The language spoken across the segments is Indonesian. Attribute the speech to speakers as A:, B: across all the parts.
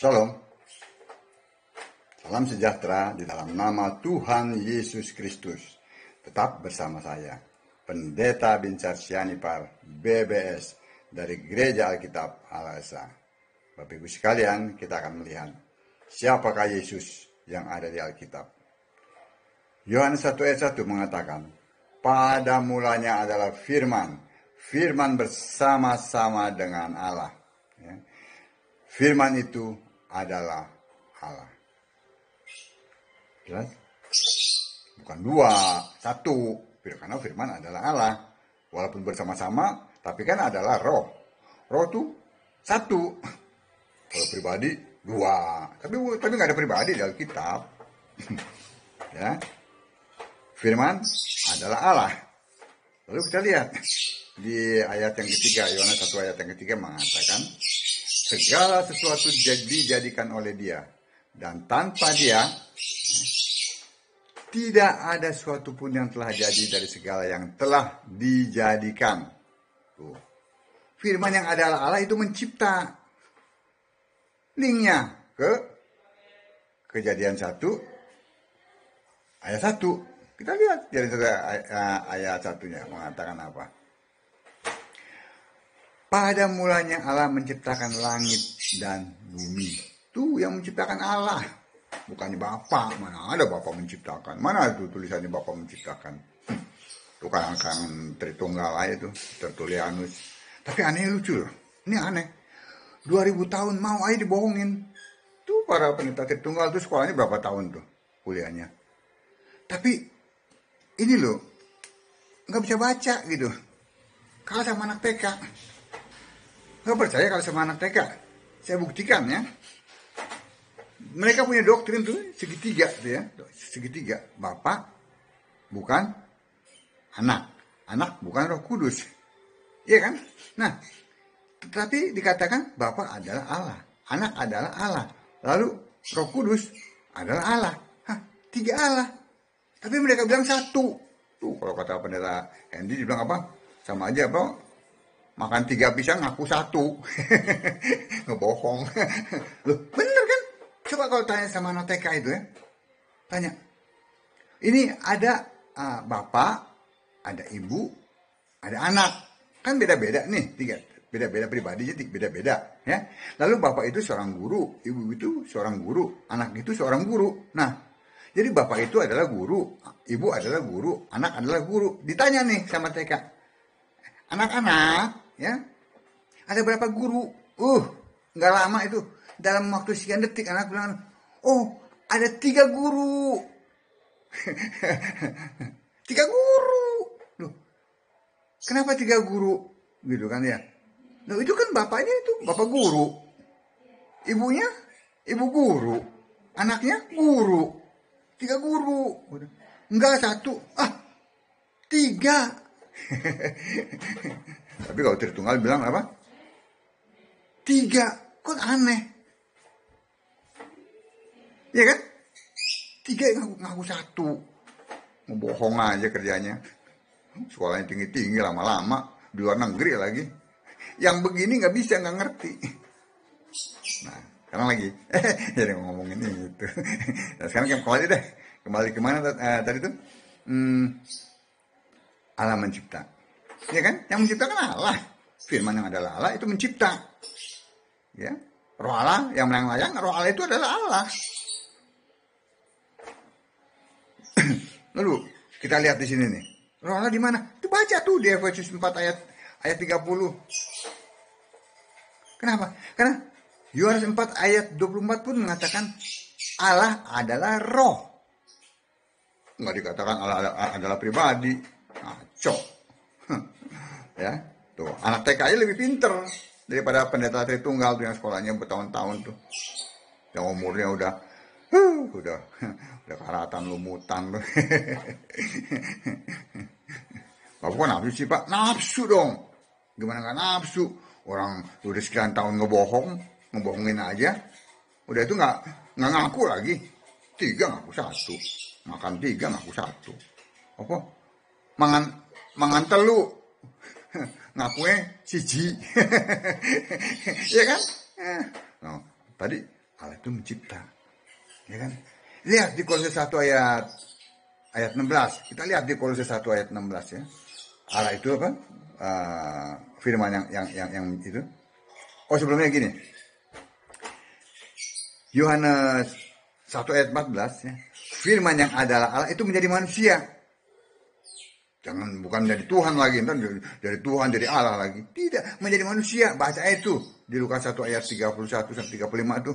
A: Shalom. Salam sejahtera di dalam nama Tuhan Yesus Kristus. Tetap bersama saya, Pendeta Bincar Sianipar, BBS, dari Gereja Alkitab Al-Asa. Bapak Ibu sekalian, kita akan melihat siapakah Yesus yang ada di Alkitab. Yohanes 1 ayat 1 mengatakan, Pada mulanya adalah firman, firman bersama-sama dengan Allah. Ya. Firman itu adalah Allah. Jelas? Bukan dua, satu. Karena firman adalah Allah. Walaupun bersama-sama, tapi kan adalah roh. Roh itu satu. Kalau pribadi, dua. Tapi tapi nggak ada pribadi dalam kitab. ya. Firman adalah Allah. Lalu kita lihat di ayat yang ketiga, Yohanes satu ayat yang ketiga mengatakan, Segala sesuatu dijadikan oleh dia. Dan tanpa dia, tidak ada suatu pun yang telah jadi dari segala yang telah dijadikan. Tuh. Firman yang ada Allah, itu mencipta. Linknya ke kejadian satu ayat satu. Kita lihat jadi eh, eh, ayat satunya mengatakan apa. Pada mulanya Allah menciptakan langit dan bumi. Itu yang menciptakan Allah. Bukannya Bapak. Mana ada Bapak menciptakan. Mana itu tulisannya Bapak menciptakan. Hmm. tukang kan karangan Tritunggal aja tuh. Tertulianus. Tapi aneh lucu loh. Ini aneh. 2000 tahun mau aja dibohongin. Tuh para pendeta Tritunggal tuh sekolahnya berapa tahun tuh kuliahnya. Tapi ini loh. Nggak bisa baca gitu. Kalau sama anak TK. Lo percaya kalau sama anak TK? Saya buktikan ya. Mereka punya doktrin tuh segitiga tuh gitu ya. Segitiga. Bapak bukan anak. Anak bukan roh kudus. Iya kan? Nah, tetapi dikatakan Bapak adalah Allah. Anak adalah Allah. Lalu roh kudus adalah Allah. Hah, tiga Allah. Tapi mereka bilang satu. Tuh kalau kata pendeta Andy dibilang apa? Sama aja apa? makan tiga pisang aku satu ngebohong loh bener kan coba kalau tanya sama anak itu ya tanya ini ada uh, bapak ada ibu ada anak kan beda-beda nih tiga beda-beda pribadi jadi beda-beda ya lalu bapak itu seorang guru ibu itu seorang guru anak itu seorang guru nah jadi bapak itu adalah guru ibu adalah guru anak adalah guru ditanya nih sama TK anak-anak ya ada berapa guru uh nggak lama itu dalam waktu sekian detik anak bilang oh ada tiga guru tiga guru loh kenapa tiga guru gitu kan ya loh itu kan bapaknya itu bapak guru ibunya ibu guru anaknya guru tiga guru enggak satu ah tiga Tapi kalau Tritunggal bilang apa? Tiga. Kok aneh? Iya kan? Tiga ngaku, ngaku satu. Ngebohong aja kerjanya. Sekolahnya tinggi-tinggi lama-lama. Di luar negeri lagi. Yang begini nggak bisa, nggak ngerti. Nah, sekarang lagi. Eh, jadi ngomongin gitu. Nah, sekarang kembali deh. Kembali kemana uh, tadi tuh? Hmm, alam mencipta. Ya kan? Yang menciptakan Allah. Firman yang adalah Allah itu mencipta. Ya. Roh Allah yang melayang-layang, roh Allah itu adalah Allah. Lalu kita lihat di sini nih. Roh Allah di mana? Itu baca tuh di Efesus 4 ayat ayat 30. Kenapa? Karena Yohanes 4 ayat 24 pun mengatakan Allah adalah roh. Nggak dikatakan Allah adalah pribadi. Nah, cok ya tuh anak TKI lebih pinter daripada pendeta Tritunggal tuh yang sekolahnya bertahun-tahun tuh yang umurnya udah huh, udah udah karatan lumutan tuh Bapak kok nafsu sih pak? Nafsu dong. Gimana kan nafsu? Orang udah sekian tahun ngebohong, ngebohongin aja. Udah itu nggak nggak ngaku lagi. Tiga ngaku satu. Makan tiga ngaku satu. Apa? Mangan mangan telu ngapuke siji. ya kan? Nah, tadi Allah itu mencipta. Ya kan? Lihat di Kolose satu ayat ayat 16. Kita lihat di Kolose satu ayat 16 ya. Allah itu apa? Ah, firman yang yang yang, yang itu. Oh, sebelumnya gini. Yohanes satu ayat 14 ya. Firman yang adalah Allah itu menjadi manusia Jangan bukan menjadi Tuhan lagi, entar dari Tuhan jadi Allah lagi. Tidak, menjadi manusia. bahasa itu di Lukas 1 ayat 31 sampai 35 itu.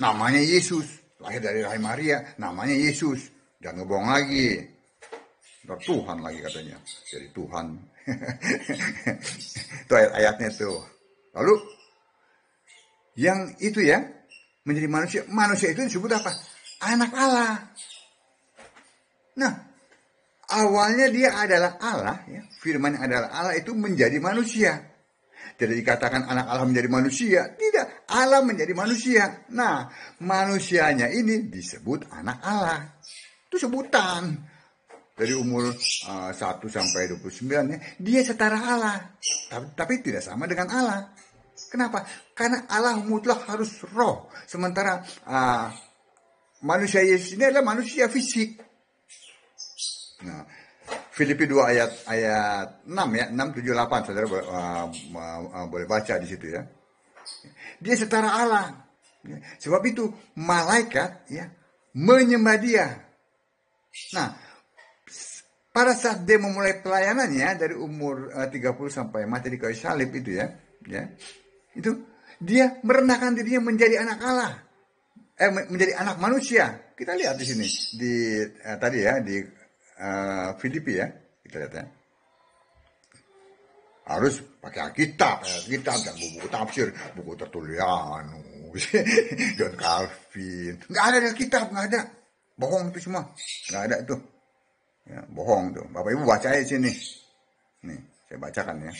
A: Namanya Yesus, lahir dari rahim Maria, namanya Yesus. Jangan ngebohong lagi. Ntar Tuhan lagi katanya, jadi Tuhan. itu ayat-ayatnya itu, Lalu yang itu ya, menjadi manusia. Manusia itu disebut apa? Anak Allah. Nah, awalnya dia adalah Allah, ya, firman adalah Allah itu menjadi manusia. Tidak dikatakan anak Allah menjadi manusia, tidak. Allah menjadi manusia. Nah, manusianya ini disebut anak Allah. Itu sebutan. Dari umur uh, eh, 1 sampai 29 ya, dia setara Allah. Tapi, tapi tidak sama dengan Allah. Kenapa? Karena Allah mutlak harus roh. Sementara uh, manusia Yesus ini adalah manusia fisik Nah, Filipi 2 ayat ayat 6 ya, 6 7 8 Saudara uh, uh, uh, boleh baca di situ ya. Dia setara Allah. Ya, sebab itu malaikat ya menyembah dia. Nah, pada saat dia memulai pelayanannya dari umur ah, uh, 30 sampai mati di kayu salib itu ya, ya. Itu dia merendahkan dirinya menjadi anak Allah. Eh menjadi anak manusia. Kita lihat di sini di uh, tadi ya di uh, ya kita lihat ya harus pakai Alkitab, Alkitab dan buku tafsir, buku tertulian, anu. John Calvin, nggak ada Alkitab, nggak ada, bohong itu semua, nggak ada itu, ya, bohong tuh. Bapak Ibu baca aja sini, nih saya bacakan ya.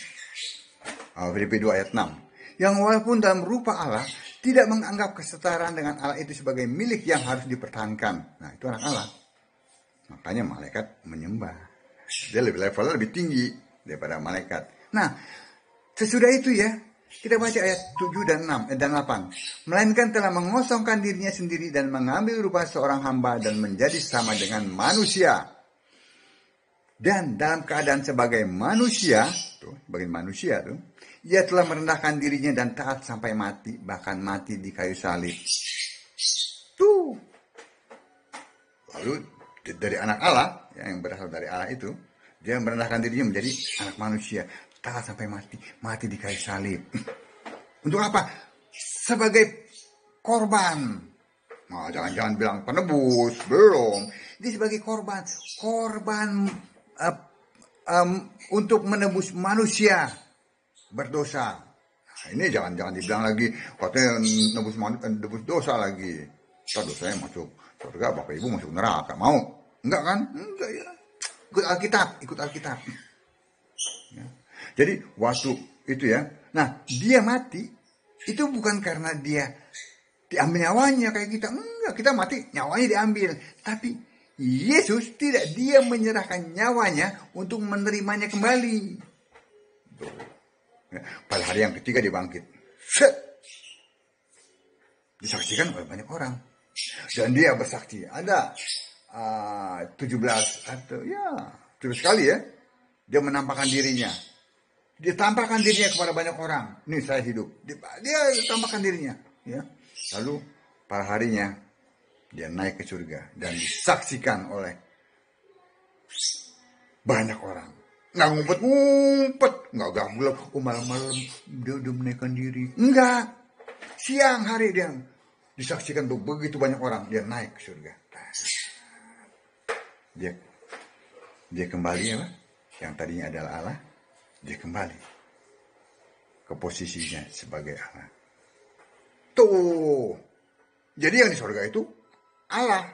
A: Eh, Filipi 2 ayat 6. Yang walaupun dalam rupa Allah tidak menganggap kesetaraan dengan Allah itu sebagai milik yang harus dipertahankan. Nah, itu anak Allah. Makanya malaikat menyembah. Dia lebih levelnya lebih tinggi daripada malaikat. Nah, sesudah itu ya, kita baca ayat 7 dan 6 eh, dan 8. Melainkan telah mengosongkan dirinya sendiri dan mengambil rupa seorang hamba dan menjadi sama dengan manusia. Dan dalam keadaan sebagai manusia, tuh, sebagai manusia tuh, ia telah merendahkan dirinya dan taat sampai mati, bahkan mati di kayu salib. Tuh. Lalu dari anak Allah ya, yang berasal dari Allah itu dia merendahkan dirinya menjadi anak manusia tak sampai mati mati di kayu salib untuk apa sebagai korban nah jangan-jangan bilang penebus belum dia sebagai korban korban uh, um, untuk menebus manusia berdosa nah, ini jangan-jangan dibilang lagi katanya nebus, menebus eh, dosa lagi terus saya masuk surga bapak ibu masuk neraka mau Enggak kan? Enggak ya. Ikut Alkitab, ikut Alkitab. Ya. Jadi wasu itu ya. Nah, dia mati itu bukan karena dia diambil nyawanya kayak kita. Enggak, kita mati nyawanya diambil. Tapi Yesus tidak dia menyerahkan nyawanya untuk menerimanya kembali. Ya. Pada hari yang ketiga dibangkit. Set. Disaksikan oleh banyak orang. Dan dia bersaksi. Ada Ah, tujuh 17 atau ya 17 sekali ya dia menampakkan dirinya dia tampakkan dirinya kepada banyak orang ini saya hidup dia, dia tampakkan dirinya ya lalu pada harinya dia naik ke surga dan disaksikan oleh banyak orang nggak ngumpet ngumpet nggak gamblang oh malam malam dia udah menaikkan diri enggak siang hari dia disaksikan begitu banyak orang dia naik ke surga dia dia kembali ya Pak. yang tadinya adalah Allah dia kembali ke posisinya sebagai Allah tuh jadi yang di surga itu Allah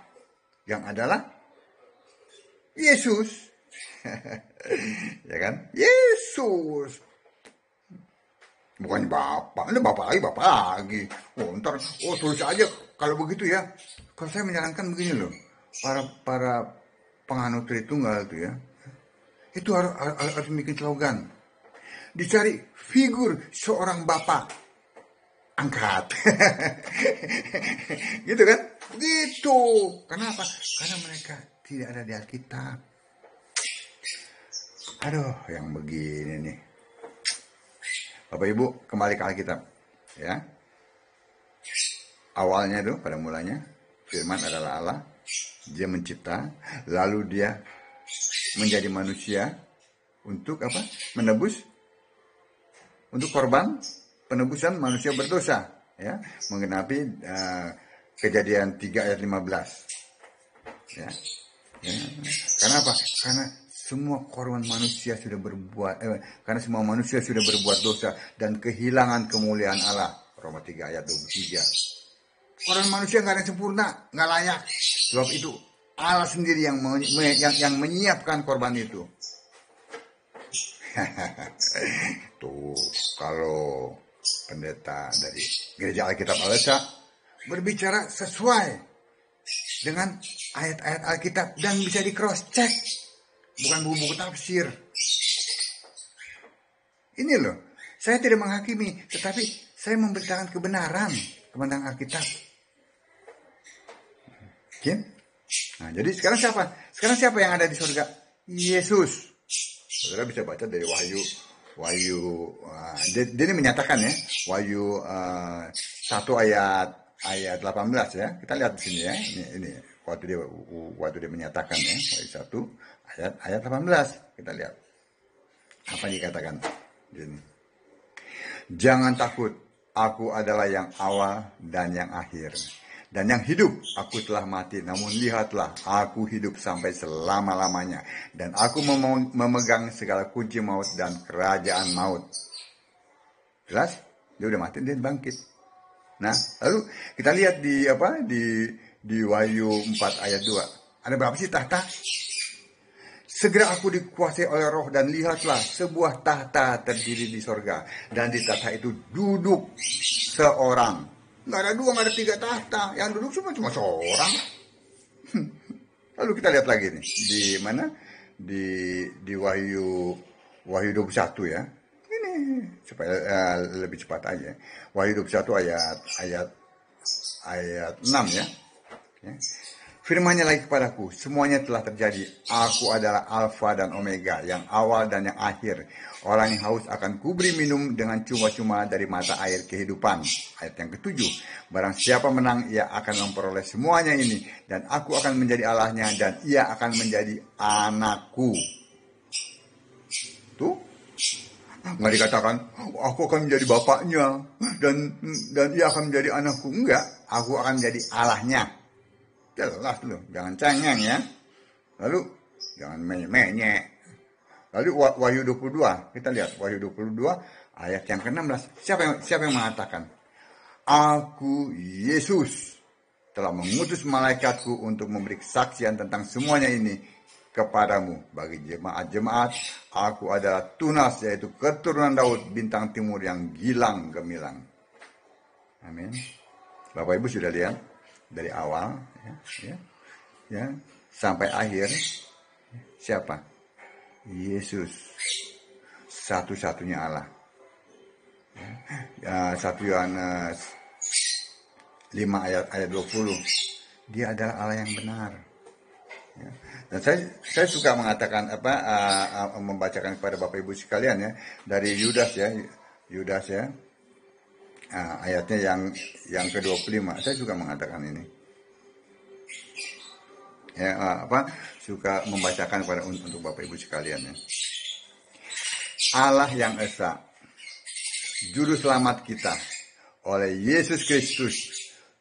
A: yang adalah Yesus ya kan Yesus bukan bapak ini bapak lagi bapak lagi oh ntar oh tulis aja kalau begitu ya kalau saya menyarankan begini loh para para penganut Tritunggal itu ya, itu harus, harus, harus bikin slogan. Dicari figur seorang bapak angkat. gitu kan? Gitu. Kenapa? Karena mereka tidak ada di Alkitab. Aduh, yang begini nih. Bapak Ibu, kembali ke Alkitab. Ya. Awalnya itu pada mulanya firman adalah Allah, dia mencipta, lalu dia menjadi manusia untuk apa? Menebus untuk korban penebusan manusia berdosa ya mengenapi uh, kejadian 3 ayat 15 ya. ya karena apa karena semua korban manusia sudah berbuat eh, karena semua manusia sudah berbuat dosa dan kehilangan kemuliaan Allah Roma 3 ayat 23 Orang manusia nggak ada yang sempurna, nggak layak. Sebab itu Allah sendiri yang yang, yang menyiapkan korban itu. Tuh, kalau pendeta dari gereja Alkitab Alesa berbicara sesuai dengan ayat-ayat Alkitab dan bisa di cross check bukan buku-buku tafsir. Ini loh, saya tidak menghakimi, tetapi saya memberitakan kebenaran tentang Alkitab. Nah, jadi sekarang siapa? Sekarang siapa yang ada di surga? Yesus. Saudara bisa baca dari Wahyu Wahyu uh, dia, dia ini menyatakan ya Wahyu uh, ah, 1 ayat ayat 18 ya. Kita lihat di sini ya. Ini, ini waktu dia waktu dia menyatakan ya Wahyu 1 ayat ayat 18. Kita lihat. Apa yang dikatakan? Ini. Jangan takut, aku adalah yang awal dan yang akhir dan yang hidup aku telah mati namun lihatlah aku hidup sampai selama-lamanya dan aku memegang segala kunci maut dan kerajaan maut jelas dia udah mati dia bangkit nah lalu kita lihat di apa di di Wahyu 4 ayat 2 ada berapa sih tahta Segera aku dikuasai oleh roh dan lihatlah sebuah tahta terdiri di sorga. Dan di tahta itu duduk seorang Nggak ada dua, nggak ada tiga tahta. Yang duduk cuma cuma seorang. Lalu kita lihat lagi nih di mana di di Wahyu Wahyu 21 ya. Ini supaya uh, lebih cepat aja. Wahyu 21 ayat ayat ayat 6 ya. ya. Firmanya lagi kepadaku, semuanya telah terjadi. Aku adalah Alfa dan Omega, yang awal dan yang akhir. Orang yang haus akan kuberi minum dengan cuma-cuma dari mata air kehidupan. Ayat yang ketujuh, barang siapa menang, ia akan memperoleh semuanya ini. Dan aku akan menjadi Allahnya, dan ia akan menjadi anakku. Tuh, nggak dikatakan aku akan menjadi bapaknya dan dan ia akan menjadi anakku enggak aku akan menjadi allahnya Jelas loh, jangan cengeng ya. Lalu jangan menye Lalu Wahyu 22, kita lihat Wahyu 22 ayat yang ke-16. Siapa yang siapa yang mengatakan? Aku Yesus telah mengutus malaikatku untuk memberi kesaksian tentang semuanya ini kepadamu bagi jemaat-jemaat aku adalah tunas yaitu keturunan Daud bintang timur yang gilang gemilang amin Bapak Ibu sudah lihat dari awal ya, ya, ya sampai akhir siapa Yesus satu-satunya Allah ya, 1 ya, Yohanes 5 ayat ayat 20 dia adalah Allah yang benar ya. dan saya saya suka mengatakan apa uh, uh, membacakan kepada Bapak Ibu sekalian ya dari Yudas ya Yudas ya nah, ayatnya yang yang ke-25 saya juga mengatakan ini ya ah, apa suka membacakan pada untuk Bapak Ibu sekalian ya. Allah yang esa juru selamat kita oleh Yesus Kristus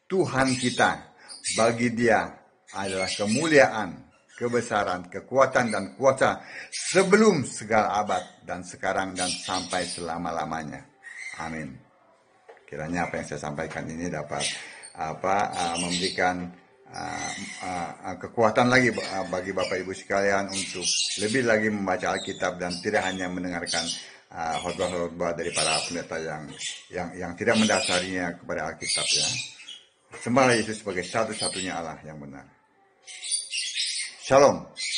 A: Tuhan kita bagi dia adalah kemuliaan kebesaran, kekuatan, dan kuasa sebelum segala abad dan sekarang dan sampai selama-lamanya. Amin kiranya apa yang saya sampaikan ini dapat apa uh, memberikan uh, uh, kekuatan lagi bagi Bapak Ibu sekalian untuk lebih lagi membaca Alkitab dan tidak hanya mendengarkan khotbah khotbah uh, dari para pendeta yang yang yang tidak mendasarinya kepada Alkitab ya. sembah Yesus sebagai satu-satunya Allah yang benar. Shalom.